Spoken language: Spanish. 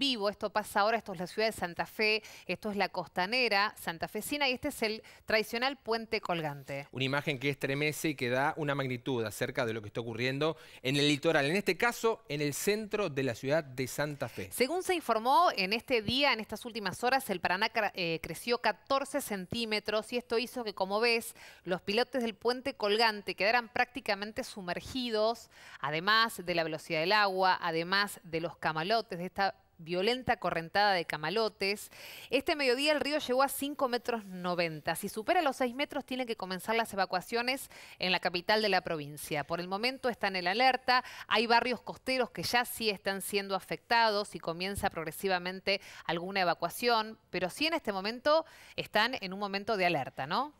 vivo. Esto pasa ahora, esto es la ciudad de Santa Fe, esto es la costanera santafesina y este es el tradicional puente colgante. Una imagen que estremece y que da una magnitud acerca de lo que está ocurriendo en el litoral, en este caso en el centro de la ciudad de Santa Fe. Según se informó en este día, en estas últimas horas, el Paraná eh, creció 14 centímetros y esto hizo que, como ves, los pilotes del puente colgante quedaran prácticamente sumergidos, además de la velocidad del agua, además de los camalotes, de esta violenta correntada de camalotes. Este mediodía el río llegó a 5 metros 90. Si supera los 6 metros tienen que comenzar las evacuaciones en la capital de la provincia. Por el momento están en alerta. Hay barrios costeros que ya sí están siendo afectados y comienza progresivamente alguna evacuación. Pero sí en este momento están en un momento de alerta, ¿no?